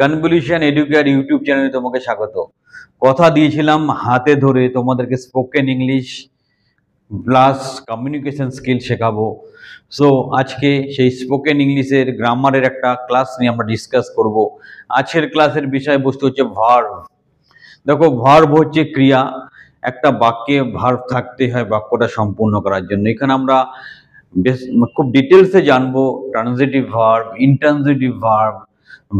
Convolution educate YouTube চ্যানেলে তোমাকে স্বাগত কথা দিয়েছিলাম হাতে ধরে তোমাদেরকে spoken English plus communication skill শেখাবো সো আজকে সেই স্পোকেন ইংলিশের গ্রামারের একটা ক্লাস নিয়ে আমরা ডিসকাস করব আজকের ক্লাসের বিষয়বস্তু হচ্ছে ভার্ভ দেখো ভার্ভ হচ্ছে ক্রিয়া একটা বাক্যে ভার্ভ থাকতে হয় বাক্যটা সম্পূর্ণ করার জন্য এখানে আমরা বেশ খুব ডিটেলসে জানবো ট্রানজিটিভ ভার্ভ ইনট্রানজিটিভ ভার্ভ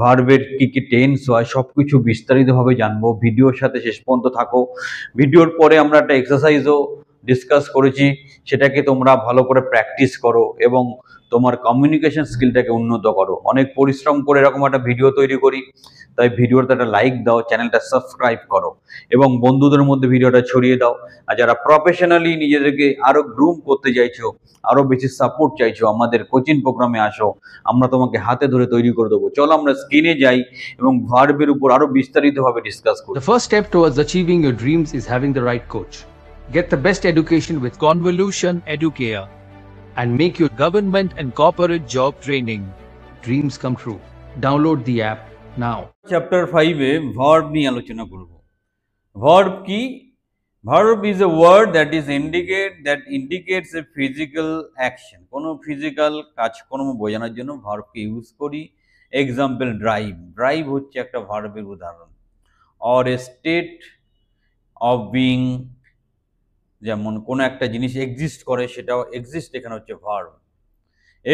ভার্বের কি কি টেন্স হয় সব কিছু বিস্তারিতভাবে জানবো ভিডিওর সাথে শেষ পর্যন্ত থাকো ভিডিওর পরে আমরা একটা এক্সারসাইজও ডিসকাস করেছি সেটাকে তোমরা ভালো করে প্র্যাকটিস করো এবং তোমার কমিউনিকেশন স্কিলটাকে উন্নত করো অনেক পরিশ্রম করে এরকম একটা ভিডিও তৈরি করি তাই ভিডিওতে একটা লাইক দাও চ্যানেলটা সাবস্ক্রাইব করো এবং বন্ধুদের মধ্যে ভিডিওটা ছড়িয়ে দাও আর যারা প্রফেশনালি নিজেদেরকে আরও গ্রুম করতে চাইছো আরও বেশি সাপোর্ট চাইছো আমাদের কোচিং প্রোগ্রামে আসো আমরা তোমাকে হাতে ধরে তৈরি করে দেবো চলো আমরা স্কিনে যাই এবং ভার্বের উপর আরও বিস্তারিতভাবে ডিসকাস করি first step towards achieving your dreams is having the right coach Get the best education with Convolution Educa, and make your government and corporate job training dreams come true. Download the app now. Chapter 5 verb ni alochona korbo. Verb ki verb is a word that is indicate that indicates a physical action. Kono physical kaj kono bojanar jonno verb ke use kori. Example drive. Drive hocche ekta verb er udaharon. Or a state of being যেমন কোনো একটা জিনিস exist করে সেটাও exist এখানে হচ্ছে verb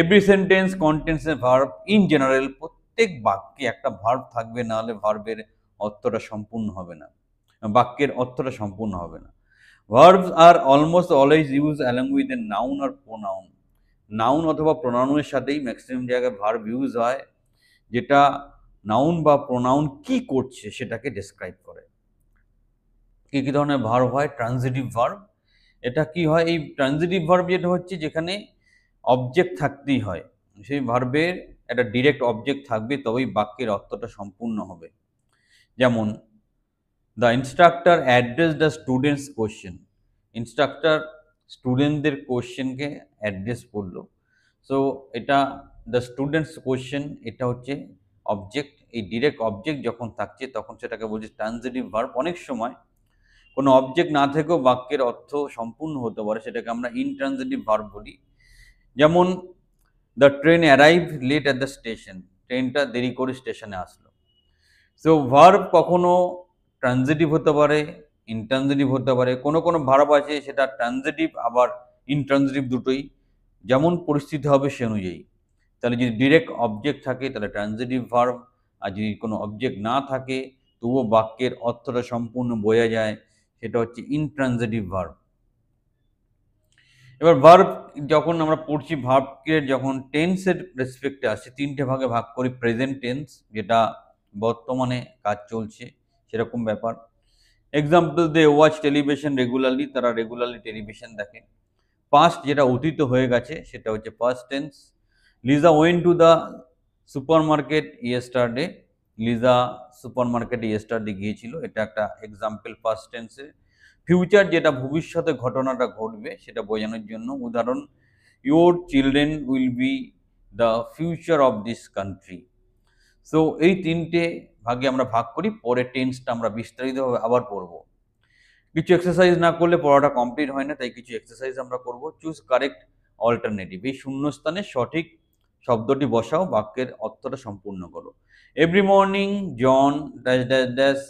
every sentence contains a verb in general প্রত্যেক বাক্যে একটা ভার্ব থাকবে নাহলে ভার্বের অর্থটা সম্পূর্ণ হবে না বাক্যের অর্থটা সম্পূর্ণ হবে না verbs are almost always use along with a noun or pronoun noun অথবা প্রোনাউনের সাথেই ম্যাক্সিমাম জায়গায় ভার্ব ইউজ হয় যেটা নাউন বা প্রোনাউন কি করছে সেটাকে ডেসক্রাইব করে কী কী ধরনের ভার্ব হয় ট্রানজিটিভ ভার্ব এটা কি হয় এই ট্রানজিটিভ ভার্ব যেটা হচ্ছে যেখানে অবজেক্ট থাকতেই হয় সেই ভার্বের একটা ডিরেক্ট অবজেক্ট থাকবে তবেই বাক্যের অর্থটা সম্পূর্ণ হবে যেমন the instructor address the students question instructor স্টুডেন্টদের কোয়েশ্চেনকে অ্যাড্রেস করলো সো এটা দ্য স্টুডেন্টস কোশ্চেন এটা হচ্ছে অবজেক্ট এই ডিরেক্ট অবজেক্ট যখন থাকছে তখন সেটাকে বলছে ট্রানজিটিভ ভার্ব অনেক সময় কোনো অবজেক্ট না থেকেও বাক্যের অর্থ সম্পূর্ণ হতে পারে সেটাকে আমরা ইনট্রান্সিটিভ ভার বলি যেমন the train arrive late at the station ট্রেনটা দেরি করে স্টেশনে আসলো সো ভার্ব কখনো ট্রানজিটিভ হতে পারে ইনট্রানজিটিভ হতে পারে কোনো কোনো ভার্ব আছে সেটা ট্রানজিটিভ আবার ইনট্রানজিটিভ দুটোই যেমন পরিস্থিতি হবে সে অনুযায়ী তাহলে যদি ডিরেক্ট অবজেক্ট থাকে তাহলে ট্রানজিটিভ ভার্ব আর যদি কোনো অবজেক্ট না থাকে তবুও বাক্যের অর্থটা সম্পূর্ণ বোঝা যায় সেটা হচ্ছে ইনট্রানজেটিভ ভার্ব এবার ভার্ব যখন আমরা পড়ছি ভার্বকে যখন টেন্সের রেসপেক্টে আসছে তিনটে ভাগে ভাগ করি প্রেজেন্ট টেন্স যেটা বর্তমানে কাজ চলছে সেরকম ব্যাপার example they watch television regularly তারা রেগুলারলি টেলিভিশন দেখে পাস্ট যেটা অতীত হয়ে গেছে সেটা হচ্ছে first tense Liza went to the supermarket yesterday Liza সুপার মার্কেটে ইয়েস্টারডে গিয়েছিল এটা একটা এক্সাম্পল ফার্স্ট টেন্সে ফিউচার যেটা ভবিষ্যতে ঘটনাটা ঘটবে সেটা বোঝানোর জন্য উদাহরণ your children will be the future of this country so এই তিনটে ভাগে আমরা ভাগ করি পরে টেন্সটা আমরা বিস্তারিতভাবে আবার পড়ব কিছু এক্সারসাইজ না করলে পড়াটা কমপ্লিট হয় না তাই কিছু এক্সারসাইজ আমরা করব চুজ কারেক্ট অল্টারনেটিভ এই শূন্যস্থানে সঠিক শব্দটি বসাও বাক্যের অর্থটা সম্পূর্ণ করো every morning John dash dash dash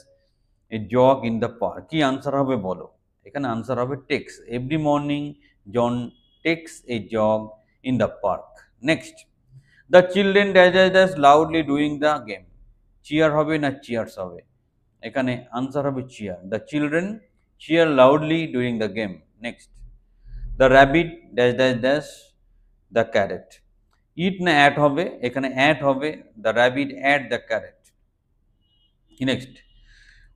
a jog in the park কি আনসার হবে বলো এখানে আনসার হবে takes every morning John takes a jog in the park next the children dash dash dash loudly doing the game cheer হবে না cheers হবে এখানে answer হবে cheer the children cheer loudly doing the game next the rabbit dash dash dash the carrot eat না ate হবে এখানে ate হবে the rabbit ate the carrot next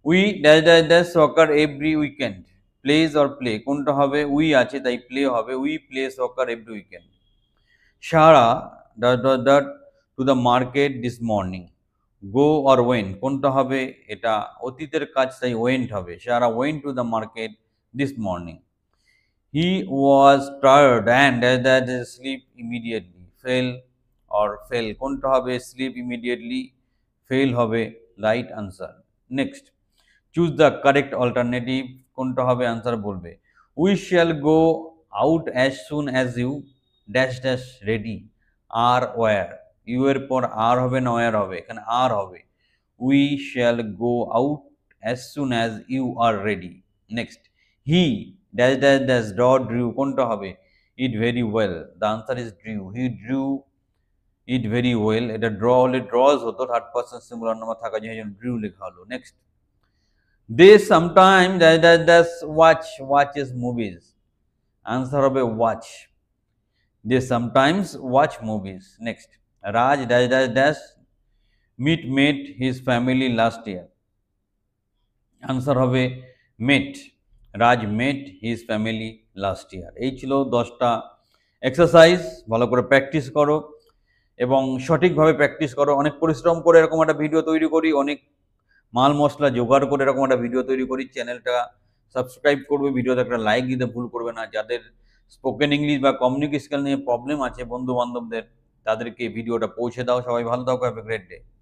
we dash dash dash soccer every weekend plays or play কোনটা হবে we আছে তাই play হবে we play soccer every weekend Sarah dash dash dash to the market this morning go or went কোনটা হবে এটা অতীতের কাজ তাই ওয়েন্ট হবে Sarah went to the market this morning he was tired and dash dash sleep immediately fell or fell কোনটা হবে sleep immediately fell হবে right answer next choose the correct alternative কোনটা হবে আনসার বলবে we shall go out as soon as you dash dash ready are were you এর পর আর হবে না ওয়ার হবে এখানে আর হবে we shall go out as soon as you are ready next he dash dash dash dot drew কোনটা হবে it very well the answer is drew he drew it very well এটা draw হলে draws হতো third person singular নাম থাকা যায় যেন drew লেখা next they sometimes that that that watch watches movies answer হবে watch they sometimes watch movies next raj dash dash dash meet met his family last year answer হবে met Raj met his family last year এই ছিল দশটা exercise ভালো করে practice করো এবং সঠিকভাবে প্র্যাকটিস করো অনেক পরিশ্রম করে এরকম একটা ভিডিও তৈরি করি অনেক মাল মশলা জোগাড় করে এরকম একটা ভিডিও তৈরি করি চ্যানেলটা সাবস্ক্রাইব করবে ভিডিওতে একটা লাইক দিতে ভুল করবে না যাদের স্পোকেন ইংলিশ বা কমিউনিকেশন নিয়ে প্রবলেম আছে বন্ধু বান্ধবদের তাদেরকে ভিডিওটা পৌঁছে দাও সবাই ভালো থাকো হ্যাভ এ গ্রেট ডে